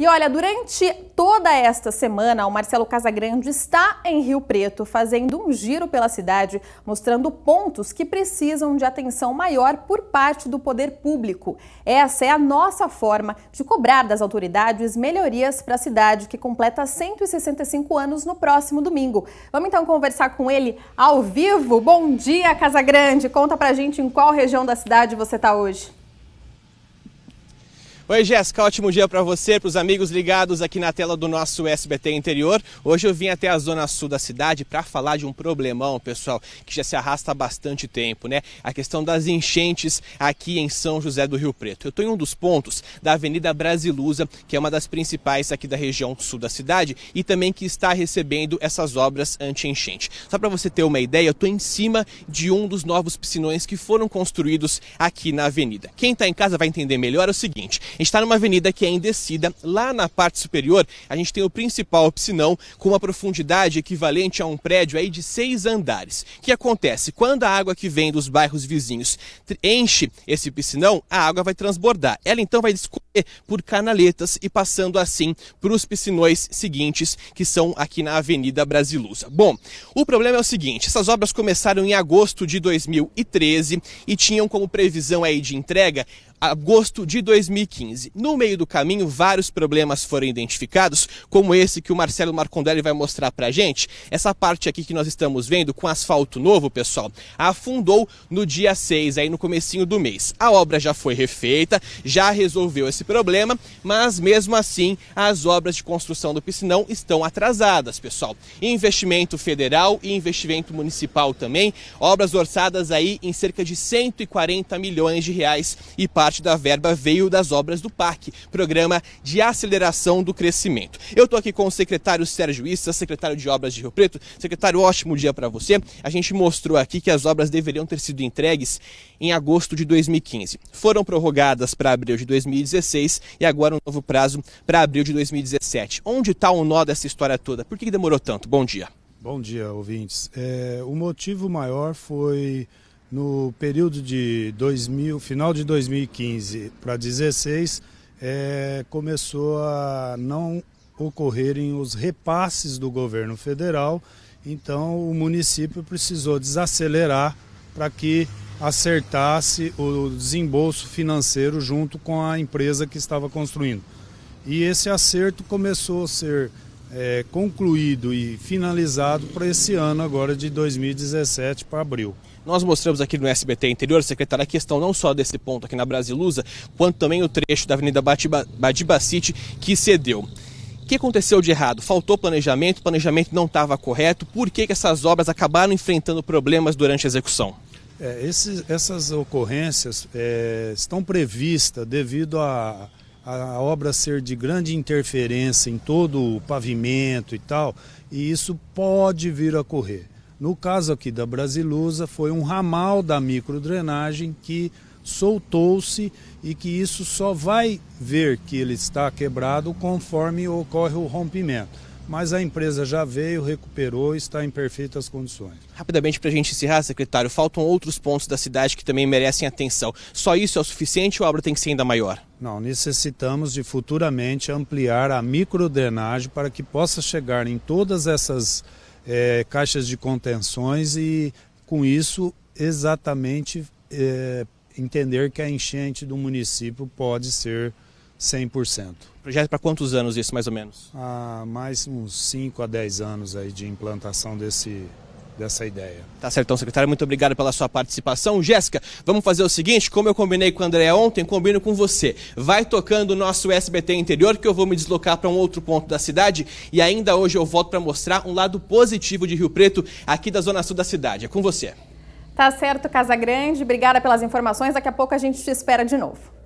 E olha, durante toda esta semana, o Marcelo Casagrande está em Rio Preto, fazendo um giro pela cidade, mostrando pontos que precisam de atenção maior por parte do poder público. Essa é a nossa forma de cobrar das autoridades melhorias para a cidade, que completa 165 anos no próximo domingo. Vamos então conversar com ele ao vivo. Bom dia, Casagrande! Conta pra gente em qual região da cidade você está hoje. Oi, Jéssica, ótimo dia para você, para os amigos ligados aqui na tela do nosso SBT Interior. Hoje eu vim até a zona sul da cidade para falar de um problemão, pessoal, que já se arrasta há bastante tempo, né? A questão das enchentes aqui em São José do Rio Preto. Eu estou em um dos pontos da Avenida Brasilusa, que é uma das principais aqui da região sul da cidade e também que está recebendo essas obras anti-enchente. Só para você ter uma ideia, eu estou em cima de um dos novos piscinões que foram construídos aqui na avenida. Quem está em casa vai entender melhor é o seguinte: a gente está numa avenida que é em descida. Lá na parte superior, a gente tem o principal piscinão com uma profundidade equivalente a um prédio aí de seis andares. O que acontece? Quando a água que vem dos bairros vizinhos enche esse piscinão, a água vai transbordar. Ela então vai descorrer por canaletas e passando assim para os piscinões seguintes, que são aqui na Avenida Brasilusa. Bom, o problema é o seguinte: essas obras começaram em agosto de 2013 e tinham como previsão aí de entrega agosto de 2015. No meio do caminho, vários problemas foram identificados, como esse que o Marcelo Marcondelli vai mostrar pra gente. Essa parte aqui que nós estamos vendo com asfalto novo, pessoal, afundou no dia 6, aí no comecinho do mês. A obra já foi refeita, já resolveu esse problema, mas mesmo assim as obras de construção do piscinão estão atrasadas, pessoal. Investimento federal e investimento municipal também, obras orçadas aí em cerca de 140 milhões de reais e para parte da verba veio das obras do PAC, Programa de Aceleração do Crescimento. Eu estou aqui com o secretário Sérgio Issa, secretário de Obras de Rio Preto. Secretário, ótimo dia para você. A gente mostrou aqui que as obras deveriam ter sido entregues em agosto de 2015. Foram prorrogadas para abril de 2016 e agora um novo prazo para abril de 2017. Onde está o nó dessa história toda? Por que demorou tanto? Bom dia. Bom dia, ouvintes. É, o motivo maior foi no período de 2000, final de 2015 para 2016, é, começou a não ocorrerem os repasses do governo federal, então o município precisou desacelerar para que acertasse o desembolso financeiro junto com a empresa que estava construindo. E esse acerto começou a ser é, concluído e finalizado para esse ano agora de 2017 para abril. Nós mostramos aqui no SBT Interior, secretária, a questão não só desse ponto aqui na Brasilusa, quanto também o trecho da Avenida Badibacite que cedeu. O que aconteceu de errado? Faltou planejamento, o planejamento não estava correto. Por que, que essas obras acabaram enfrentando problemas durante a execução? É, esses, essas ocorrências é, estão previstas devido a a obra ser de grande interferência em todo o pavimento e tal, e isso pode vir a ocorrer No caso aqui da Brasilusa, foi um ramal da microdrenagem que soltou-se e que isso só vai ver que ele está quebrado conforme ocorre o rompimento mas a empresa já veio, recuperou e está em perfeitas condições. Rapidamente para a gente encerrar, secretário, faltam outros pontos da cidade que também merecem atenção. Só isso é o suficiente ou a obra tem que ser ainda maior? Não, necessitamos de futuramente ampliar a microdrenagem para que possa chegar em todas essas é, caixas de contenções e com isso exatamente é, entender que a enchente do município pode ser 100%. Projeto para quantos anos isso, mais ou menos? Ah, mais uns 5 a 10 anos aí de implantação desse, dessa ideia. Tá certo, então, secretário, muito obrigado pela sua participação. Jéssica, vamos fazer o seguinte, como eu combinei com o André ontem, combino com você. Vai tocando o nosso SBT interior, que eu vou me deslocar para um outro ponto da cidade, e ainda hoje eu volto para mostrar um lado positivo de Rio Preto, aqui da zona sul da cidade. É com você. Tá certo, Casa Grande. Obrigada pelas informações. Daqui a pouco a gente te espera de novo.